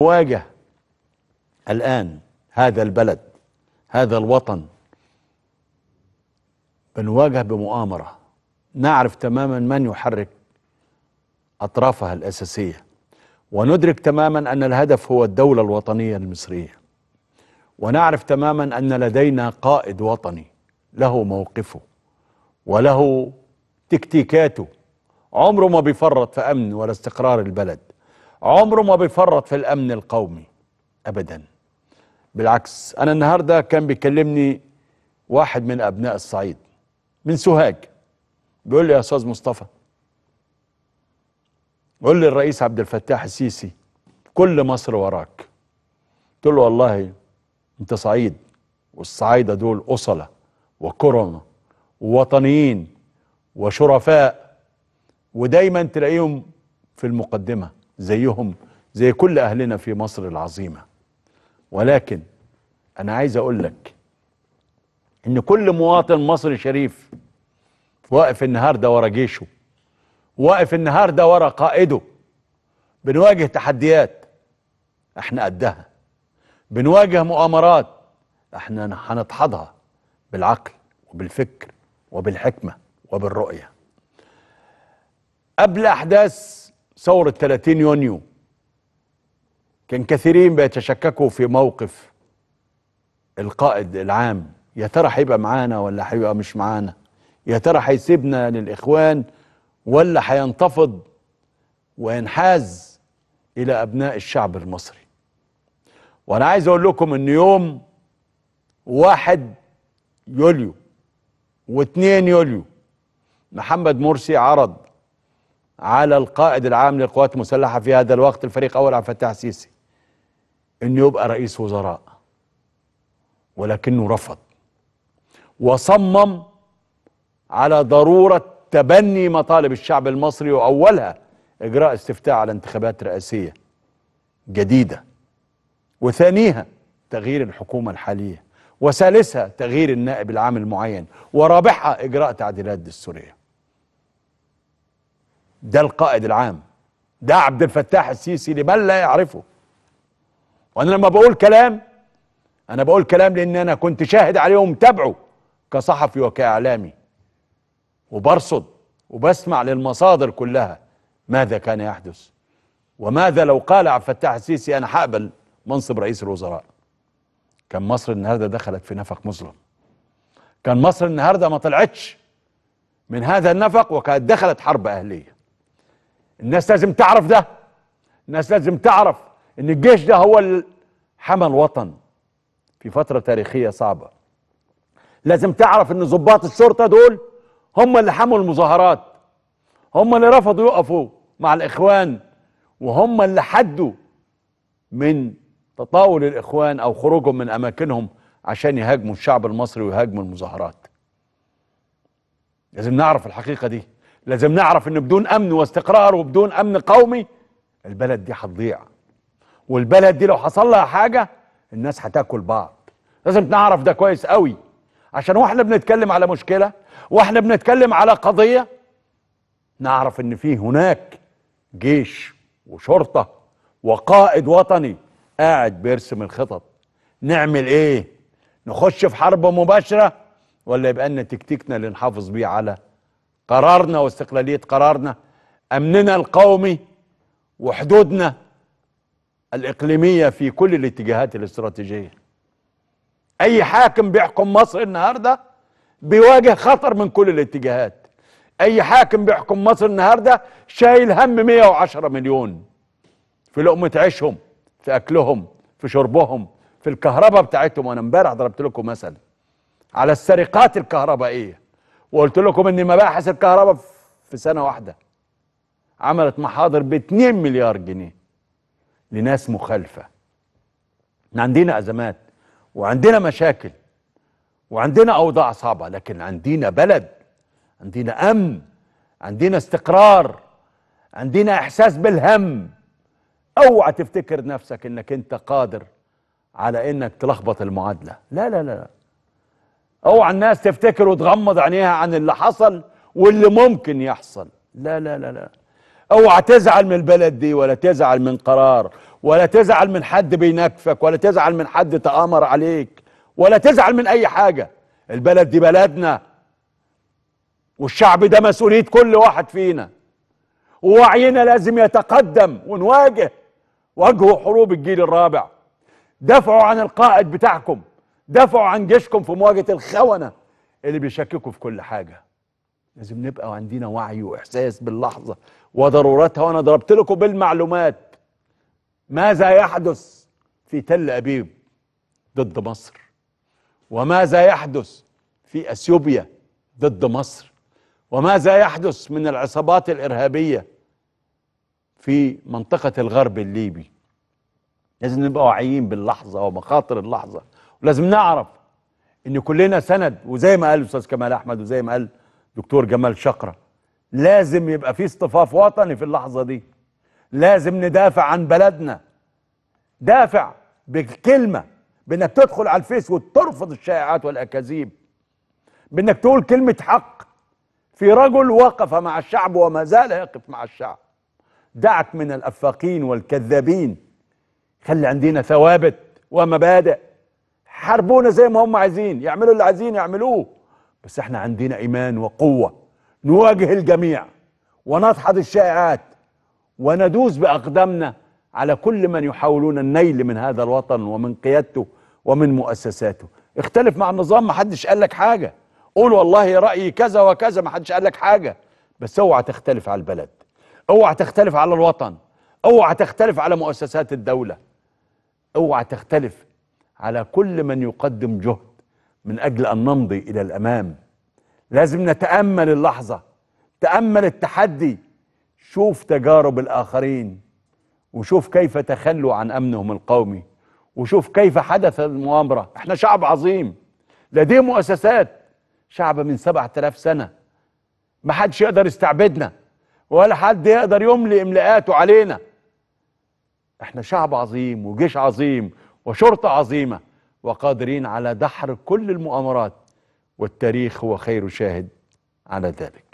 واجه الآن هذا البلد هذا الوطن بنواجه بمؤامرة نعرف تماما من يحرك أطرافها الأساسية وندرك تماما أن الهدف هو الدولة الوطنية المصرية ونعرف تماما أن لدينا قائد وطني له موقفه وله تكتيكاته عمره ما بيفرط في أمن ولا استقرار البلد عمره ما بيفرط في الامن القومي ابدا بالعكس انا النهارده كان بيكلمني واحد من ابناء الصعيد من سوهاج بيقول لي يا استاذ مصطفى قول لي الرئيس عبد الفتاح السيسي كل مصر وراك قلت له والله انت صعيد والصعايده دول اصله وكرم ووطنيين وشرفاء ودايما تلاقيهم في المقدمه زيهم زي كل أهلنا في مصر العظيمة ولكن أنا عايز أقول لك إن كل مواطن مصري شريف واقف النهاردة ورا جيشه واقف النهاردة ورا قائده بنواجه تحديات احنا قدها بنواجه مؤامرات احنا هنتحضها بالعقل وبالفكر وبالحكمة وبالرؤية قبل أحداث ثورة 30 يونيو كان كثيرين بيتشككوا في موقف القائد العام يا ترى هيبقى معانا ولا هيبقى مش معانا يا ترى هيسيبنا للإخوان ولا هينتفض وينحاز إلى أبناء الشعب المصري وأنا عايز أقول لكم إن يوم واحد يوليو واثنين يوليو محمد مرسي عرض على القائد العام للقوات المسلحة في هذا الوقت الفريق أول عبد الفتاح السيسي أنه يبقى رئيس وزراء ولكنه رفض وصمم على ضرورة تبني مطالب الشعب المصري وأولها إجراء استفتاء على انتخابات رئاسية جديدة وثانيها تغيير الحكومة الحالية وثالثها تغيير النائب العام المعين ورابعها إجراء تعديلات دستورية ده القائد العام ده عبد الفتاح السيسي لمن لا يعرفه وانا لما بقول كلام انا بقول كلام لان انا كنت شاهد عليه ومتابعه كصحفي وكاعلامي وبرصد وبسمع للمصادر كلها ماذا كان يحدث وماذا لو قال عبد الفتاح السيسي انا هقبل منصب رئيس الوزراء كان مصر النهارده دخلت في نفق مظلم كان مصر النهارده ما طلعتش من هذا النفق وكانت دخلت حرب اهليه الناس لازم تعرف ده الناس لازم تعرف ان الجيش ده هو اللي حمى الوطن في فترة تاريخية صعبة لازم تعرف ان ضباط الشرطة دول هم اللي حموا المظاهرات هم اللي رفضوا يقفوا مع الاخوان وهم اللي حدوا من تطاول الاخوان او خروجهم من اماكنهم عشان يهاجموا الشعب المصري ويهاجموا المظاهرات لازم نعرف الحقيقة دي لازم نعرف ان بدون امن واستقرار وبدون امن قومي البلد دي هتضيع والبلد دي لو حصل لها حاجه الناس هتاكل بعض لازم نعرف ده كويس قوي عشان واحنا بنتكلم على مشكله واحنا بنتكلم على قضيه نعرف ان في هناك جيش وشرطه وقائد وطني قاعد بيرسم الخطط نعمل ايه نخش في حرب مباشره ولا يبقى لنا تكتيكنا اللي نحافظ بيه على قرارنا واستقلالية قرارنا أمننا القومي وحدودنا الإقليمية في كل الاتجاهات الاستراتيجية أي حاكم بيحكم مصر النهاردة بيواجه خطر من كل الاتجاهات أي حاكم بيحكم مصر النهاردة شايل هم 110 مليون في لقمة عيشهم في أكلهم في شربهم في الكهرباء بتاعتهم أنا امبارح ضربت لكم مثل على السرقات الكهربائية وقلت لكم ان مباحث الكهرباء في سنه واحده عملت محاضر ب 2 مليار جنيه لناس مخالفه احنا عندنا ازمات وعندنا مشاكل وعندنا اوضاع صعبه لكن عندنا بلد عندنا امن عندنا استقرار عندنا احساس بالهم اوعى تفتكر نفسك انك انت قادر على انك تلخبط المعادله لا لا لا اوعى الناس تفتكر وتغمض عينيها عن اللي حصل واللي ممكن يحصل لا لا لا لا اوعى تزعل من البلد دي ولا تزعل من قرار ولا تزعل من حد بينكفك ولا تزعل من حد تآمر عليك ولا تزعل من اي حاجة البلد دي بلدنا والشعب ده مسؤولية كل واحد فينا ووعينا لازم يتقدم ونواجه واجهوا حروب الجيل الرابع دافعوا عن القائد بتاعكم دافعوا عن جيشكم في مواجهه الخونه اللي بيشككوا في كل حاجه لازم نبقى عندنا وعي واحساس باللحظه وضرورتها وانا ضربت لكم بالمعلومات ماذا يحدث في تل ابيب ضد مصر وماذا يحدث في اثيوبيا ضد مصر وماذا يحدث من العصابات الارهابيه في منطقه الغرب الليبي لازم نبقى واعيين باللحظه ومخاطر اللحظه ولازم نعرف ان كلنا سند وزي ما قال الاستاذ كمال احمد وزي ما قال دكتور جمال شقره لازم يبقى في اصطفاف وطني في اللحظه دي لازم ندافع عن بلدنا دافع بالكلمه بانك تدخل على الفيس وترفض الشائعات والاكاذيب بانك تقول كلمه حق في رجل وقف مع الشعب وما زال يقف مع الشعب دعك من الافاقين والكذابين خلي عندنا ثوابت ومبادئ حاربونا زي ما هم عايزين يعملوا اللي عايزين يعملوه بس احنا عندنا ايمان وقوه نواجه الجميع وندحض الشائعات وندوس باقدامنا على كل من يحاولون النيل من هذا الوطن ومن قيادته ومن مؤسساته اختلف مع النظام ما حدش قال لك حاجه قول والله رايي كذا وكذا ما حدش قال لك حاجه بس اوعى تختلف على البلد اوعى تختلف على الوطن اوعى تختلف على مؤسسات الدوله اوعى تختلف على كل من يقدم جهد من اجل ان نمضي الى الامام لازم نتامل اللحظه تامل التحدي شوف تجارب الاخرين وشوف كيف تخلوا عن امنهم القومي وشوف كيف حدث المؤامره احنا شعب عظيم لديه مؤسسات شعب من سبعة آلاف سنة ما حدش يقدر يستعبدنا ولا حد يقدر يملي إملاءاته علينا احنا شعب عظيم وجيش عظيم وشرطة عظيمة وقادرين على دحر كل المؤامرات والتاريخ هو خير شاهد على ذلك